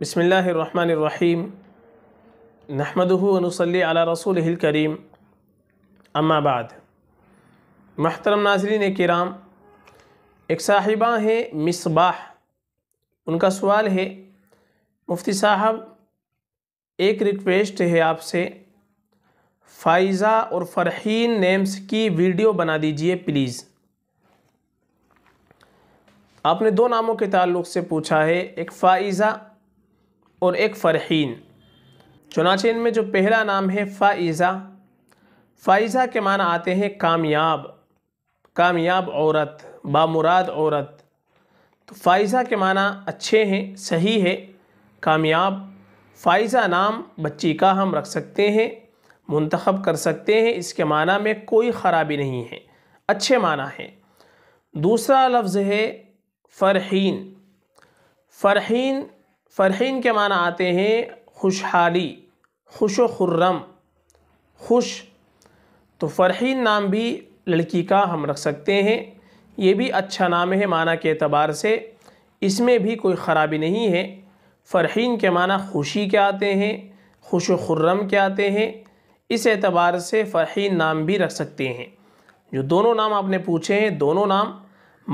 बसमीम नहमदनसली रसूल करीम अम्माबाद महतरम नाजरीन कराम एक साहिबा है मिसबाह उनका सवाल है मुफ्ती साहब एक रिक्वेस्ट है आपसे फ़ाइज़ा और फ़रहीन नेम्स की वीडियो बना दीजिए प्लीज़ आपने दो नामों के ताल्लुक से पूछा है एक फ़ाइज़ा और एक फ़रहीन चुनाचे इनमें जो पहला नाम है फ़ाइज़ा फ़ाइज़ा के माना आते हैं कामयाब कामयाब औरत बामुराद औरत तो फ़ाइज़ा के माना अच्छे हैं सही है कामयाब फ़ाइज़ा नाम बच्ची का हम रख सकते हैं मंतखब कर सकते हैं इसके माना में कोई ख़राबी नहीं है अच्छे माना है दूसरा लफ्ज़ है फ़रहीन फ़रहीन फ़रहीन के माना आते हैं खुशहाली खुश खुर्रम खुश तो फ़रहीन नाम भी लड़की का हम रख सकते हैं ये भी अच्छा नाम है माना के अतबार से इसमें भी कोई ख़राबी नहीं है फ़रहीन के माना खुशी के आते हैं खुश खुर्रम के आते हैं इस एतबार से फ़रहीन नाम भी रख सकते हैं जो दोनों नाम आपने पूछे हैं दोनों नाम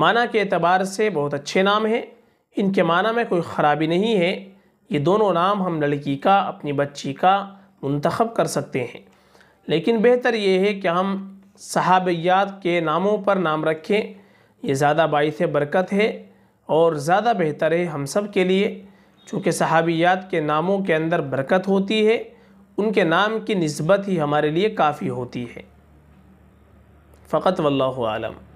माना के अतबार से बहुत अच्छे नाम हैं इनके माना में कोई ख़राबी नहीं है ये दोनों नाम हम लड़की का अपनी बच्ची का मंतखब कर सकते हैं लेकिन बेहतर ये है कि हम सहाबियात के नामों पर नाम रखें ये ज़्यादा बायस बरकत है और ज़्यादा बेहतर है हम सब के लिए चूँकि सहाबियात के नामों के अंदर बरकत होती है उनके नाम की नस्बत ही हमारे लिए काफ़ी होती है फ़कत वल्लम